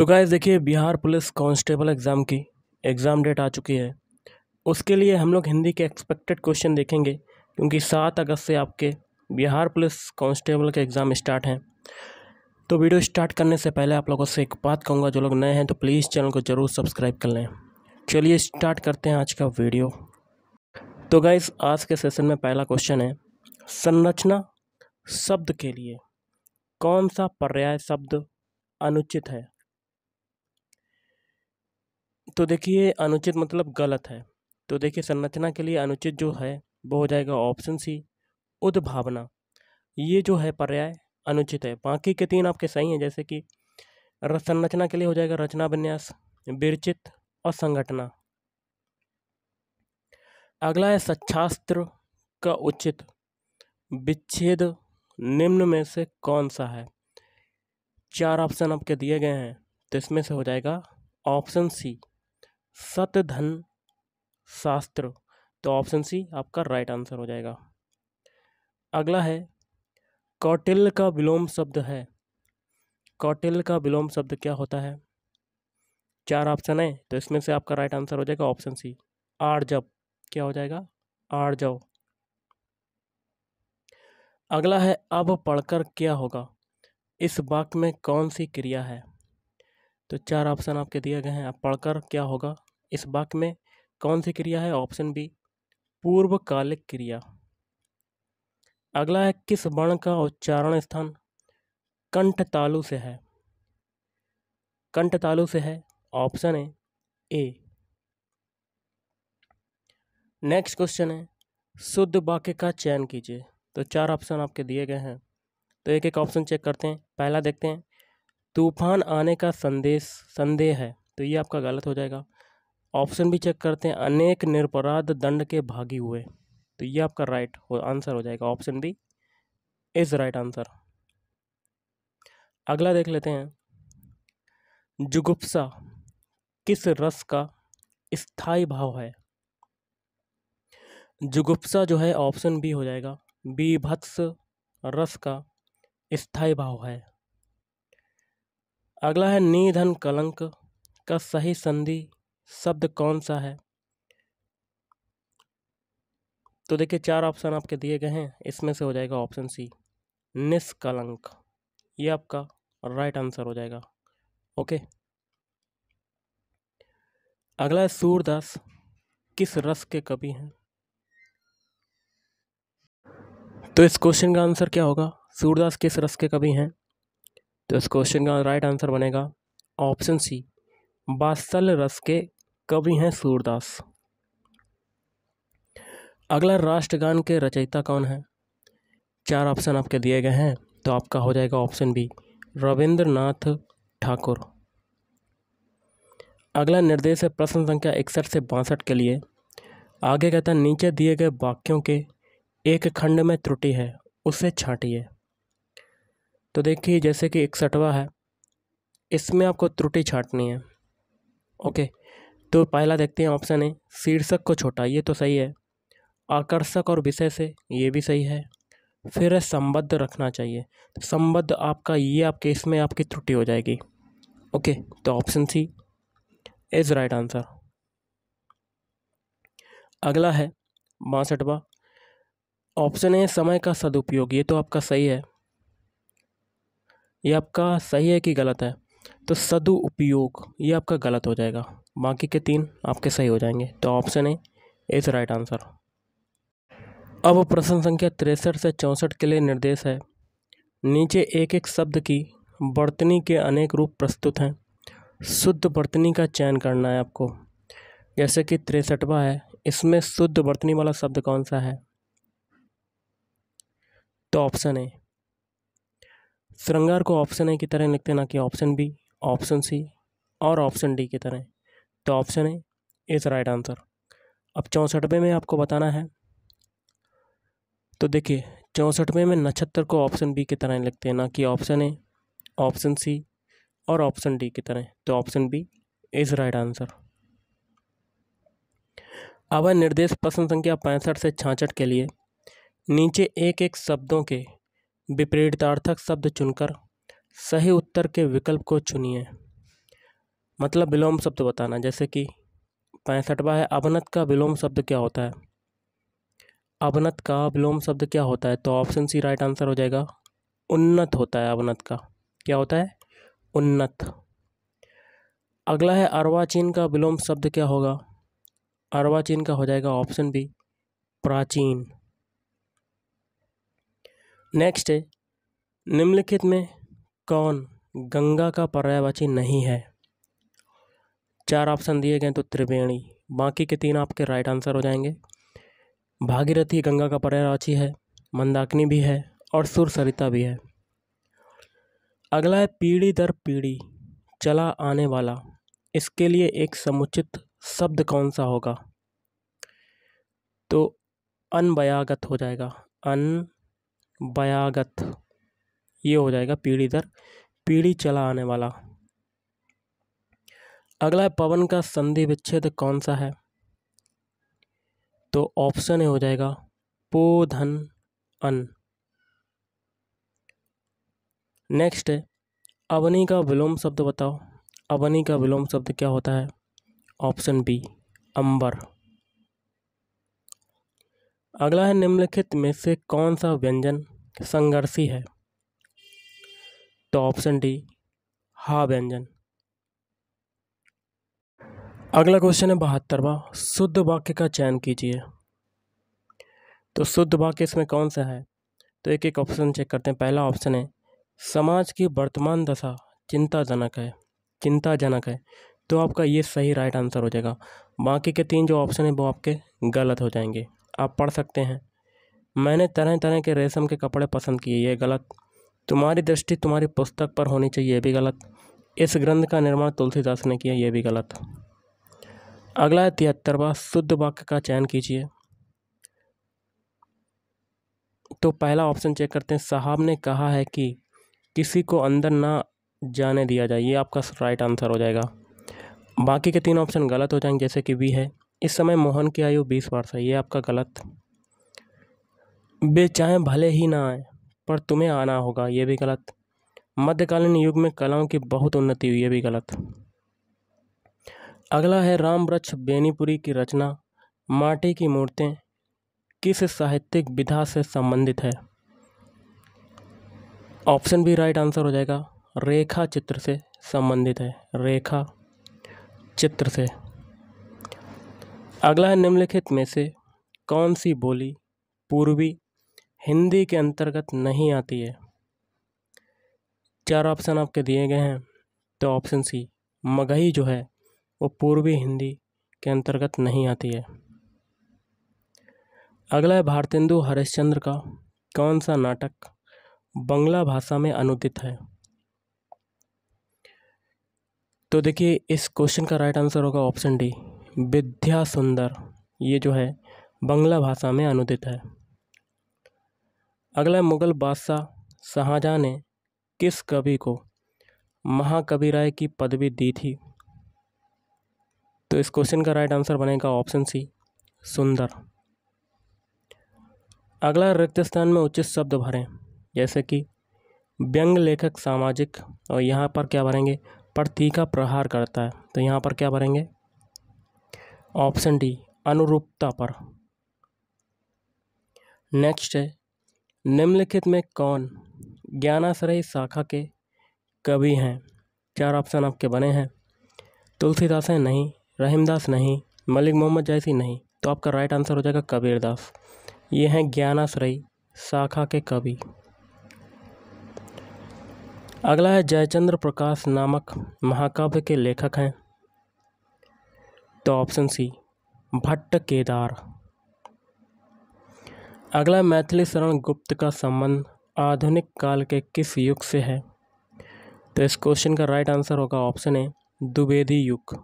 तो गाइस देखिए Bihar police constable exam की एग्ज़ाम डेट आ चुकी है उसके लिए हम लोग हिंदी के एक्सपेक्टेड क्वेश्चन देखेंगे क्योंकि सात अगस्त से आपके बिहार पुलिस कांस्टेबल के एग्ज़ाम स्टार्ट हैं तो वीडियो स्टार्ट करने से पहले आप लोगों से एक बात कहूँगा जो लोग नए हैं तो प्लीज़ चैनल को ज़रूर सब्सक्राइब कर लें चलिए स्टार्ट करते हैं आज का वीडियो तो गाइज़ आज के सेशन में पहला क्वेश्चन है संरचना शब्द के लिए कौन सा पर्याय शब्द अनुचित है तो देखिए अनुचित मतलब गलत है तो देखिए संरचना के लिए अनुचित जो है वो हो जाएगा ऑप्शन सी उद्भावना ये जो है पर्याय अनुचित है बाकी के तीन आपके सही हैं जैसे कि संरचना के लिए हो जाएगा रचना विन्यास विरचित और संगठना अगला है सच्छास्त्र का उचित विच्छेद निम्न में से कौन सा है चार ऑप्शन आपके दिए गए हैं तो इसमें से हो जाएगा ऑप्शन सी सतधन शास्त्र तो ऑप्शन सी आपका राइट आंसर हो जाएगा अगला है कौटिल्य का विलोम शब्द है कौटिल्य का विलोम शब्द क्या होता है चार ऑप्शन है तो इसमें से आपका राइट आंसर हो जाएगा ऑप्शन सी आर जब क्या हो जाएगा जाओ अगला है अब पढ़कर क्या होगा इस वाक्य में कौन सी क्रिया है तो चार ऑप्शन आपके दिए गए हैं अब पढ़कर क्या होगा इस वाक्य में कौन सी क्रिया है ऑप्शन बी पूर्वकालिक क्रिया अगला है किस वर्ण का उच्चारण स्थान कंठ तालु से है कंठ तालु से है ऑप्शन है ए नेक्स्ट क्वेश्चन है शुद्ध वाक्य का चयन कीजिए तो चार ऑप्शन आपके दिए गए हैं तो एक एक ऑप्शन चेक करते हैं पहला देखते हैं तूफान आने का संदेश संदेह है तो ये आपका गलत हो जाएगा ऑप्शन भी चेक करते हैं अनेक निरपराध दंड के भागी हुए तो ये आपका राइट आंसर हो जाएगा option B is right answer अगला देख लेते हैं जुगुप्सा किस रस का स्थाई भाव है जुगुप्सा जो है ऑप्शन बी हो जाएगा बीभत्स रस का स्थाई भाव है अगला है निधन कलंक का सही संधि शब्द कौन सा है तो देखिए चार ऑप्शन आपके दिए गए हैं इसमें से हो जाएगा ऑप्शन सी निष्कलंक ये आपका राइट आंसर हो जाएगा ओके अगला है सूरदास किस रस के कवि हैं तो इस क्वेश्चन का आंसर क्या होगा सूरदास किस रस के कवि हैं तो इस क्वेश्चन का राइट आंसर बनेगा ऑप्शन सी बासल रस के कवि हैं सूरदास अगला राष्ट्रगान के रचयिता कौन है चार ऑप्शन आपके दिए गए हैं तो आपका हो जाएगा ऑप्शन बी रविंद्रनाथ ठाकुर अगला निर्देश है प्रश्न संख्या इकसठ से बासठ के लिए आगे कहता है नीचे दिए गए वाक्यों के एक खंड में त्रुटि है उसे छाटिए तो देखिए जैसे कि इकसठवा है इसमें आपको त्रुटि छाटनी है ओके तो पहला देखते हैं ऑप्शन ए शीर्षक को छोटा ये तो सही है आकर्षक और विषय से ये भी सही है फिर है संबद्ध रखना चाहिए संबद्ध आपका ये आपके इसमें आपकी त्रुटि हो जाएगी ओके तो option C is right answer अगला है बासठवा ऑप्शन है समय का सदुपयोग ये तो आपका सही है ये आपका सही है कि गलत है तो सदुपयोग ये आपका गलत हो जाएगा बाकी के तीन आपके सही हो जाएंगे तो option A is right answer अब प्रश्न संख्या तिरसठ से चौंसठ के लिए निर्देश है नीचे एक एक शब्द की बर्तनी के अनेक रूप प्रस्तुत हैं शुद्ध बर्तनी का चयन करना है आपको जैसे कि तिरसठवा है इसमें शुद्ध बर्तनी वाला शब्द कौन सा है तो ऑप्शन ए श्रृंगार को ऑप्शन ए की तरह लिखते ना कि ऑप्शन बी ऑप्शन सी और ऑप्शन डी की तरह तो option A is right answer अब चौंसठवें में आपको बताना है तो देखिए चौंसठवें में नक्षत्र को ऑप्शन बी की तरह लिखते हैं ना कि ऑप्शन ए ऑप्शन सी और ऑप्शन डी की तरह तो option B is right answer अब है निर्देश प्रश्न संख्या पैंसठ से छाछठ के लिए नीचे एक एक शब्दों के विपरीतार्थक शब्द चुनकर सही उत्तर के विकल्प को चुनिए मतलब विलोम शब्द बताना जैसे कि पैंसठवा है अवनत का विलोम शब्द क्या होता है अवनत का विलोम शब्द क्या होता है तो ऑप्शन सी राइट आंसर हो जाएगा उन्नत होता है अवनत का क्या होता है उन्नत अगला है अरवाचीन का विलोम शब्द क्या होगा अरवाचीन का हो जाएगा ऑप्शन बी प्राचीन नेक्स्ट है निम्नलिखित में कौन गंगा का पर्यायवाची नहीं है चार ऑप्शन दिए गए तो त्रिवेणी बाकी के तीन आपके राइट आंसर हो जाएंगे भागीरथी गंगा का पर्याराची है मंदाकिनी भी है और सुर सरिता भी है अगला है पीढ़ी दर पीढ़ी चला आने वाला इसके लिए एक समुचित शब्द कौन सा होगा तो अनबयागत हो जाएगा अनबयागत ये हो जाएगा पीढ़ी दर पीढ़ी चला आने वाला अगला है पवन का संधि विच्छेद कौन सा है तो ऑप्शन ए हो जाएगा पोधन अन नेक्स्ट है अवनी का विलोम शब्द बताओ अवनी का विलोम शब्द क्या होता है ऑप्शन बी अंबर अगला है निम्नलिखित में से कौन सा व्यंजन संघर्षी है तो ऑप्शन डी हा व्यंजन अगला क्वेश्चन है बहत्तरवा शुद्ध वाक्य का चयन कीजिए तो शुद्ध वाक्य इसमें कौन सा है तो एक एक ऑप्शन चेक करते हैं पहला ऑप्शन है समाज की वर्तमान दशा चिंताजनक है चिंताजनक है तो आपका ये सही राइट आंसर हो जाएगा बाकी के तीन जो ऑप्शन हैं वो आपके गलत हो जाएंगे आप पढ़ सकते हैं मैंने तरह तरह के रेशम के कपड़े पसंद किए ये गलत तुम्हारी दृष्टि तुम्हारी पुस्तक पर होनी चाहिए ये भी गलत इस ग्रंथ का निर्माण तुलसीदास ने किया ये भी गलत अगला है तिहत्तरवा शुद्ध वाक्य का चयन कीजिए तो पहला ऑप्शन चेक करते हैं साहब ने कहा है कि किसी को अंदर ना जाने दिया जाए ये आपका राइट आंसर हो जाएगा बाकी के तीन ऑप्शन गलत हो जाएंगे जैसे कि वी है इस समय मोहन की आयु बीस वर्ष है ये आपका गलत वे चाहे भले ही ना आए पर तुम्हें आना होगा ये भी गलत मध्यकालीन युग में कलाओं की बहुत उन्नति हुई ये भी गलत अगला है राम वृक्ष बेनीपुरी की रचना माटी की मूर्तें किस साहित्यिक विधा से संबंधित है ऑप्शन भी राइट आंसर हो जाएगा रेखा चित्र से संबंधित है रेखा चित्र से अगला है निम्नलिखित में से कौन सी बोली पूर्वी हिंदी के अंतर्गत नहीं आती है चार ऑप्शन आपके दिए गए हैं तो ऑप्शन सी मगही जो है वो पूर्वी हिंदी के अंतर्गत नहीं आती है अगला है भारतेंदु हरिश्चंद्र का कौन सा नाटक बंगला भाषा में अनुदित है तो देखिए इस क्वेश्चन का राइट आंसर होगा ऑप्शन डी विद्या सुंदर ये जो है बंगला भाषा में अनुदित है अगला मुगल बादशाह शाहजहाँ ने किस कवि को महाकवि राय की पदवी दी थी तो इस क्वेश्चन का राइट आंसर बनेगा ऑप्शन सी सुंदर अगला रिक्त स्थान में उचित शब्द भरें जैसे कि व्यंग लेखक सामाजिक और यहाँ पर क्या भरेंगे पर का प्रहार करता है तो यहाँ पर क्या भरेंगे ऑप्शन डी अनुरूपता पर नेक्स्ट है निम्नलिखित में कौन ज्ञानाश्रय शाखा के कवि हैं चार ऑप्शन आपके बने हैं तुलसीदास हैं नहीं रहीमदास नहीं मलिक मोहम्मद जैसी नहीं तो आपका राइट आंसर हो जाएगा कबीर दास ये हैं ज्ञानाश्रयी शाखा के कवि अगला है जयचंद्र प्रकाश नामक महाकाव्य के लेखक हैं तो ऑप्शन सी भट्ट केदार अगला मैथिली शरण गुप्त का संबंध आधुनिक काल के किस युग से है तो इस क्वेश्चन का राइट आंसर होगा ऑप्शन ए द्विवेदी युग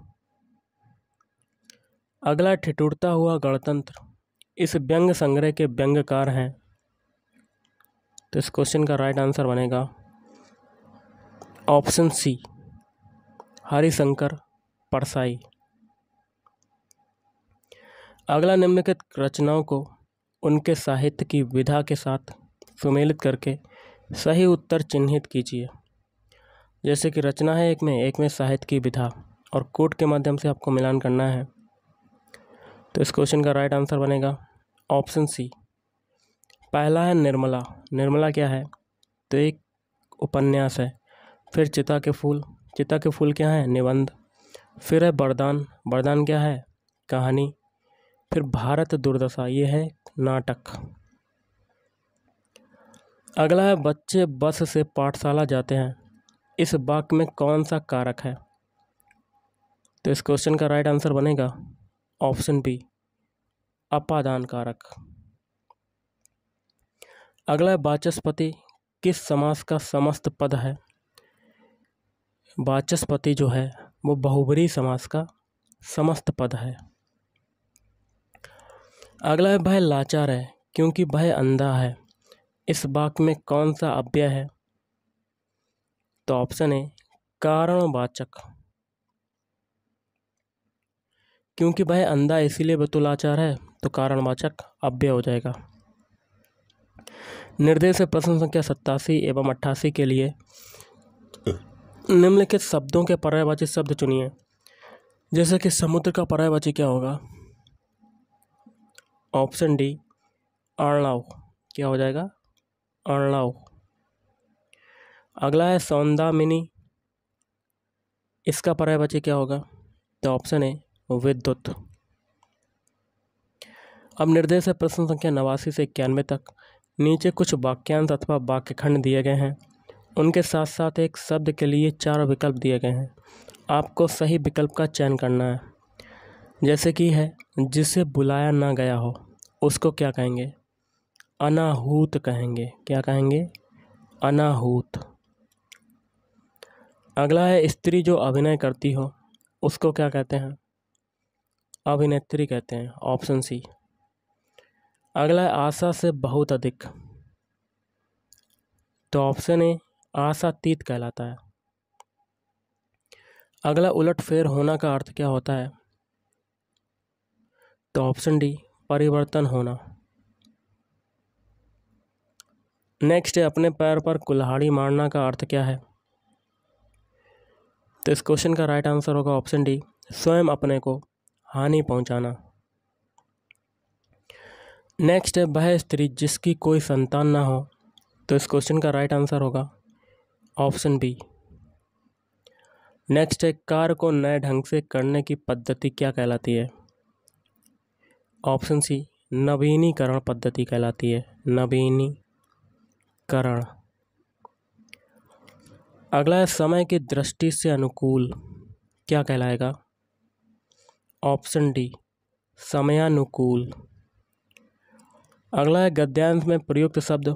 अगला ठिठुरता हुआ गणतंत्र इस व्यंग संग्रह के व्यंगकार हैं तो इस क्वेश्चन का राइट आंसर बनेगा ऑप्शन सी हरिशंकर परसाई अगला निम्नलिखित रचनाओं को उनके साहित्य की विधा के साथ सुमेलित करके सही उत्तर चिन्हित कीजिए जैसे कि रचना है एक में एक में साहित्य की विधा और कोट के माध्यम से आपको मिलान करना है तो इस क्वेश्चन का राइट आंसर बनेगा ऑप्शन सी पहला है निर्मला निर्मला क्या है तो एक उपन्यास है फिर चिता के फूल चिता के फूल क्या है निबंध फिर है बरदान बरदान क्या है कहानी फिर भारत दुर्दशा ये है नाटक अगला है बच्चे बस से पाठशाला जाते हैं इस वाक्य में कौन सा कारक है तो इस क्वेश्चन का राइट आंसर बनेगा ऑप्शन बी अपादान कारक अगला वाचस्पति किस समास का समस्त पद है वाचस्पति जो है वो बहुबरी समास का समस्त पद है अगला है भय लाचार है क्योंकि भय अंधा है इस वाक्य में कौन सा अव्यय है तो ऑप्शन है कारणवाचक क्योंकि वह अंधा इसीलिए बतुलाचार है तो कारणवाचक अव्यय हो जाएगा निर्देश प्रश्न संख्या सत्तासी एवं अट्ठासी के लिए निम्नलिखित शब्दों के पर्यायवाची शब्द चुनिए जैसे कि समुद्र का पर्यायवाची क्या होगा ऑप्शन डी अर्णव क्या हो जाएगा अर्णव अगला है सौंदा मिनी इसका पर्यायवाची क्या होगा तो ऑप्शन ए विद्युत अब निर्देश है प्रश्न संख्या नवासी से इक्यानवे तक नीचे कुछ वाक्यांश अथवा वाक्य खंड दिए गए हैं उनके साथ साथ एक शब्द के लिए चार विकल्प दिए गए हैं आपको सही विकल्प का चयन करना है जैसे कि है जिसे बुलाया ना गया हो उसको क्या कहेंगे अनाहूत कहेंगे क्या कहेंगे अनाहूत अगला है स्त्री जो अभिनय करती हो उसको क्या कहते हैं अभिनेत्री कहते हैं ऑप्शन सी अगला आशा से बहुत अधिक तो ऑप्शन ए आशातीत कहलाता है अगला उलट फेर होना का अर्थ क्या होता है तो ऑप्शन डी परिवर्तन होना नेक्स्ट है अपने पैर पर कुल्हाड़ी मारना का अर्थ क्या है तो इस क्वेश्चन का राइट आंसर होगा ऑप्शन डी स्वयं अपने को हानि पहुंचाना नेक्स्ट है वह स्त्री जिसकी कोई संतान ना हो तो इस क्वेश्चन का राइट आंसर होगा ऑप्शन बी नेक्स्ट है कार को नए ढंग से करने की पद्धति क्या कहलाती है ऑप्शन सी नवीनीकरण पद्धति कहलाती है नवीनीकरण अगला है समय की दृष्टि से अनुकूल क्या कहलाएगा ऑप्शन डी समयानुकूल अगला है गद्यांश में प्रयुक्त शब्द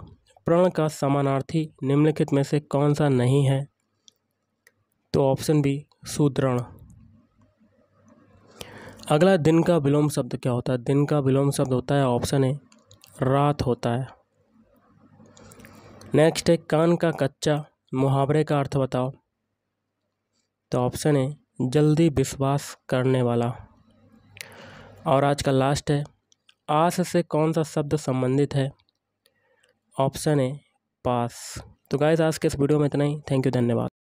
प्रण का समानार्थी निम्नलिखित में से कौन सा नहीं है तो ऑप्शन बी सुदृढ़ अगला दिन का विलोम शब्द क्या होता है दिन का विलोम शब्द होता है ऑप्शन ए रात होता है नेक्स्ट है कान का कच्चा मुहावरे का अर्थ बताओ तो ऑप्शन है जल्दी विश्वास करने वाला और आज का लास्ट है आस से कौन सा शब्द संबंधित है ऑप्शन है पास तो गाइज आज के इस वीडियो में इतना ही थैंक यू धन्यवाद